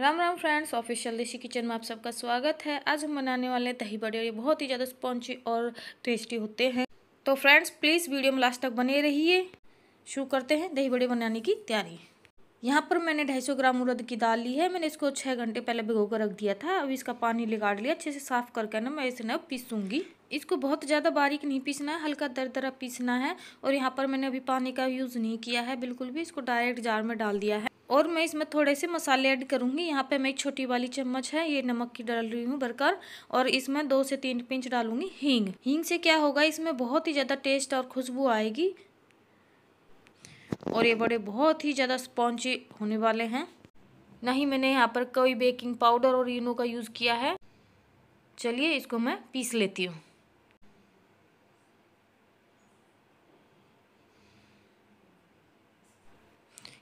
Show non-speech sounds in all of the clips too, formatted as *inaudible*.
Ram Ram friends official Desi kitchen में आप सबका स्वागत है आज हम बनाने वाले हैं दही बड़े और ये बहुत ही ज़्यादा स्पॉन्ची और टेस्टी होते हैं तो फ्रेंड्स प्लीज़ वीडियो में लास्ट तक बने रहिए शुरू करते हैं दही बड़े बनाने की तैयारी यहाँ पर मैंने 250 ग्राम उड़द की दाल ली है मैंने इसको छः घंटे पहले भिगो कर रख दिया था अब इसका पानी लिगाड़ लिया अच्छे से साफ़ करके ना मैं इसे ना पीसूँगी इसको बहुत ज़्यादा बारीक नहीं पीसना है हल्का दर दरा पीसना है और यहाँ पर मैंने अभी पानी का यूज़ नहीं किया है बिल्कुल भी इसको डायरेक्ट जार में डाल दिया है और मैं इसमें थोड़े से मसाले ऐड करूँगी यहाँ पे मैं एक छोटी वाली चम्मच है ये नमक की डाल रही हूँ बरकर और इसमें दो से तीन पिंच डालूंगी हींग हींग से क्या होगा इसमें बहुत ही ज़्यादा टेस्ट और खुशबू आएगी और ये बड़े बहुत ही ज़्यादा स्पॉन्जी होने वाले हैं ना ही मैंने यहाँ पर कोई बेकिंग पाउडर और इनो का यूज़ किया है चलिए इसको मैं पीस लेती हूँ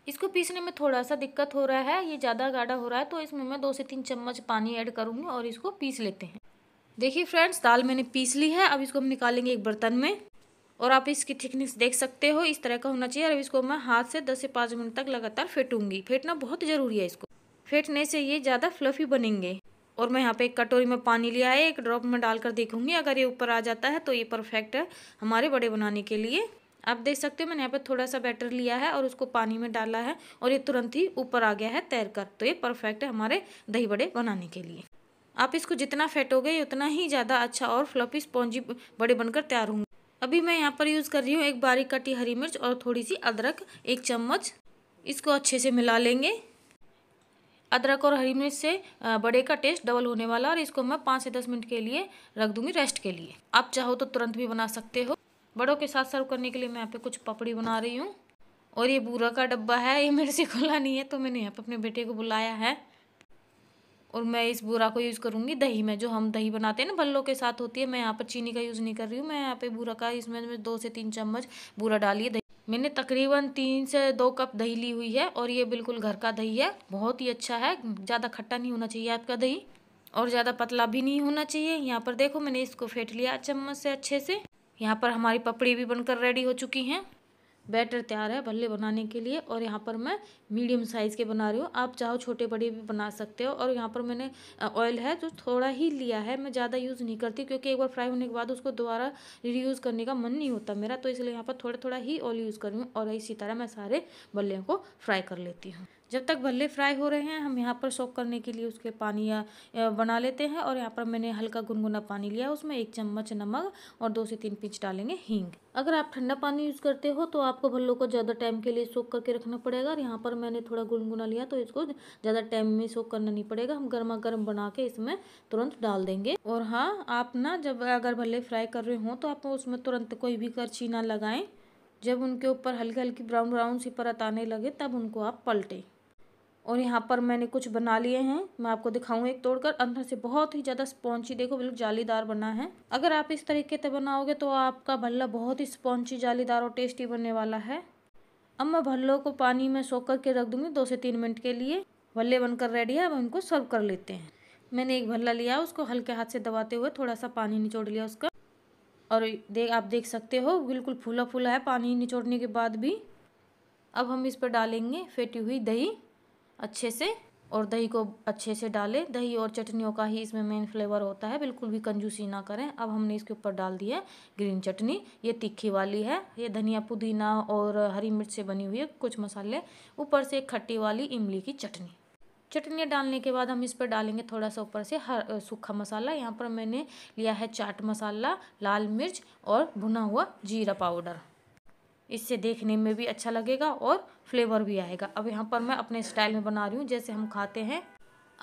इसको पीसने में थोड़ा सा दिक्कत हो रहा है ये ज़्यादा गाढ़ा हो रहा है तो इसमें मैं दो से तीन चम्मच पानी ऐड करूँगी और इसको पीस लेते हैं देखिए फ्रेंड्स दाल मैंने पीस ली है अब इसको हम निकालेंगे एक बर्तन में और आप इसकी थिकनेस देख सकते हो इस तरह का होना चाहिए और इसको मैं हाथ से दस से पाँच मिनट तक लगातार फेटूंगी फेंटना बहुत ज़रूरी है इसको फेंटने से ये ज़्यादा फ्लफी बनेंगे और मैं यहाँ पे एक कटोरी में पानी लिया है एक ड्रॉप में डालकर देखूंगी अगर ये ऊपर आ जाता है तो ये परफेक्ट है हमारे बड़े बनाने के लिए आप देख सकते हो मैंने यहाँ पर थोड़ा सा बैटर लिया है और उसको पानी में डाला है और ये तुरंत ही ऊपर आ गया है तैर कर तो ये परफेक्ट है हमारे दही बड़े बनाने के लिए आप इसको जितना फेटोगे उतना ही ज़्यादा अच्छा और फ्लफी स्पॉन्जी बड़े बनकर तैयार होंगे अभी मैं यहाँ पर यूज़ कर रही हूँ एक बारीक कटी हरी मिर्च और थोड़ी सी अदरक एक चम्मच इसको अच्छे से मिला लेंगे अदरक और हरी मिर्च से बड़े का टेस्ट डबल होने वाला और इसको मैं पाँच से दस मिनट के लिए रख दूंगी रेस्ट के लिए आप चाहो तो तुरंत भी बना सकते हो बड़ों के साथ सर्व करने के लिए मैं यहाँ पे कुछ पपड़ी बना रही हूँ और ये बूरा का डब्बा है ये मेरे से खुला नहीं है तो मैंने यहाँ पे अपने बेटे को बुलाया है और मैं इस बूरा को यूज़ करूँगी दही में जो हम दही बनाते हैं ना भल्लों के साथ होती है मैं यहाँ पर चीनी का यूज़ नहीं कर रही हूँ मैं यहाँ पे बूरा का इसमें दो से तीन चम्मच बूरा डालिए दही मैंने तकरीबन तीन से दो कप दही ली हुई है और ये बिल्कुल घर का दही है बहुत ही अच्छा है ज़्यादा खट्टा नहीं होना चाहिए आपका दही और ज़्यादा पतला भी नहीं होना चाहिए यहाँ पर देखो मैंने इसको फेंट लिया चम्मच से अच्छे से यहाँ पर हमारी पपड़ी भी बनकर रेडी हो चुकी हैं बैटर तैयार है भल्ले बनाने के लिए और यहाँ पर मैं मीडियम साइज़ के बना रही हूँ आप चाहो छोटे बड़े भी बना सकते हो और यहाँ पर मैंने ऑयल है जो तो थोड़ा ही लिया है मैं ज़्यादा यूज़ नहीं करती क्योंकि एक बार फ्राई होने के बाद उसको दोबारा रीयूज़ करने का मन नहीं होता मेरा तो इसलिए यहाँ पर थोड़ा थोड़ा ही ऑयल यूज़ कर रही हूँ और इसी तरह मैं सारे बल्ले को फ्राई कर लेती हूँ जब तक भल्ले फ्राई हो रहे हैं हम यहाँ पर सोक करने के लिए उसके पानी बना लेते हैं और यहाँ पर मैंने हल्का गुनगुना पानी लिया उसमें एक चम्मच नमक और दो से तीन पिंच डालेंगे हींग अगर आप ठंडा पानी यूज़ करते हो तो आपको भल्लों को ज़्यादा टाइम के लिए सोख करके रखना पड़ेगा और यहाँ पर मैंने थोड़ा गुनगुना लिया तो इसको ज़्यादा टाइम में सोख करना नहीं पड़ेगा हम गर्मा गर्म बना के इसमें तुरंत डाल देंगे और हाँ आप ना जब अगर भल्ले फ्राई कर रहे हों तो आप उसमें तुरंत कोई भी करछी ना लगाएं जब उनके ऊपर हल्की हल्की ब्राउन ब्राउन सी परत आने लगे तब उनको आप पलटें और यहाँ पर मैंने कुछ बना लिए हैं मैं आपको दिखाऊँ एक तोड़कर अंदर से बहुत ही ज़्यादा स्पॉन्ची देखो बिल्कुल जालीदार बना है अगर आप इस तरीके से बनाओगे तो आपका भल्ला बहुत ही स्पॉन्ची जालीदार और टेस्टी बनने वाला है अब मैं भल्लों को पानी में सोख करके रख दूँगी दो से तीन मिनट के लिए भल्ले बनकर रेडी है अब इनको सर्व कर लेते हैं मैंने एक भल्ला लिया उसको हल्के हाथ से दबाते हुए थोड़ा सा पानी निचोड़ लिया उसका और देख आप देख सकते हो बिल्कुल फूला फूला है पानी निचोड़ने के बाद भी अब हम इस पर डालेंगे फेटी हुई दही अच्छे से और दही को अच्छे से डालें दही और चटनियों का ही इसमें मेन फ्लेवर होता है बिल्कुल भी कंजूसी ना करें अब हमने इसके ऊपर डाल दी है ग्रीन चटनी ये तीखी वाली है ये धनिया पुदीना और हरी मिर्च से बनी हुई है कुछ मसाले ऊपर से खट्टी वाली इमली की चटनी चटनी डालने के बाद हम इस पर डालेंगे थोड़ा सा ऊपर से हर सूखा मसाला यहाँ पर मैंने लिया है चाट मसाला लाल मिर्च और भुना हुआ जीरा पाउडर इससे देखने में भी अच्छा लगेगा और फ्लेवर भी आएगा अब यहाँ पर मैं अपने स्टाइल में बना रही हूँ जैसे हम खाते हैं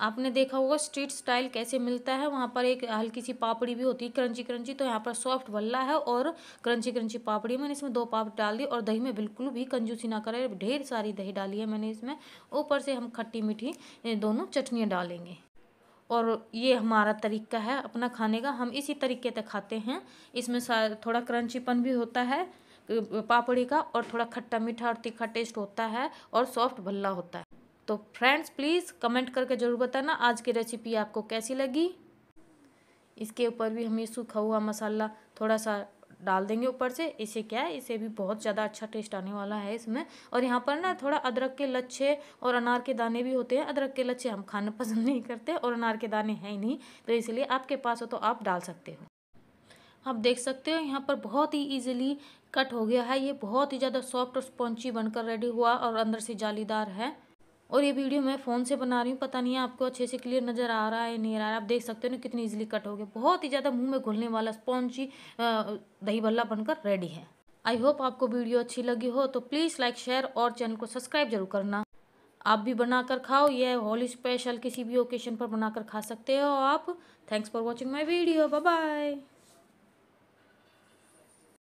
आपने देखा होगा स्ट्रीट स्टाइल कैसे मिलता है वहाँ पर एक हल्की सी पापड़ी भी होती है क्रंची क्रंची तो यहाँ पर सॉफ्ट वल्ला है और क्रंची क्रंची पापड़ी मैंने इसमें दो पापड़ डाल दी और दही में बिल्कुल भी कंजूसी ना करें ढेर सारी दही डाली है मैंने इसमें ऊपर से हम खट्टी मीठी दोनों चटनियाँ डालेंगे और ये हमारा तरीका है अपना खाने का हम इसी तरीके से खाते हैं इसमें थोड़ा क्रंचीपन भी होता है पापड़ी का और थोड़ा खट्टा मीठा और तीखा टेस्ट होता है और सॉफ्ट भल्ला होता है तो फ्रेंड्स प्लीज़ कमेंट करके ज़रूर बताना आज की रेसिपी आपको कैसी लगी इसके ऊपर भी हम ये सूखा हुआ मसाला थोड़ा सा डाल देंगे ऊपर से इसे क्या है इसे भी बहुत ज़्यादा अच्छा टेस्ट आने वाला है इसमें और यहाँ पर ना थोड़ा अदरक के लच्छे और अनार के दाने भी होते हैं अदरक के लच्छे हम खाना *laughs* पसंद नहीं करते और अनार के दाने हैं ही नहीं तो इसलिए आपके पास हो तो आप डाल सकते हो आप देख सकते हो यहाँ पर बहुत ही ईजिली कट हो गया है ये बहुत ही ज़्यादा सॉफ्ट और स्पॉन्ची बनकर रेडी हुआ और अंदर से जालीदार है और ये वीडियो मैं फ़ोन से बना रही हूँ पता नहीं है आपको अच्छे से क्लियर नज़र आ रहा है नहीं आ रहा है आप देख सकते हो ना कितनी इजीली कट हो गया बहुत ही ज़्यादा मुँह में घुलने वाला स्पॉन्ची दही भल्ला बनकर रेडी है आई होप आपको वीडियो अच्छी लगी हो तो प्लीज़ लाइक शेयर और चैनल को सब्सक्राइब जरूर करना आप भी बनाकर खाओ यह होली स्पेशल किसी भी ओकेशन पर बनाकर खा सकते हो आप thanks for watching my video bye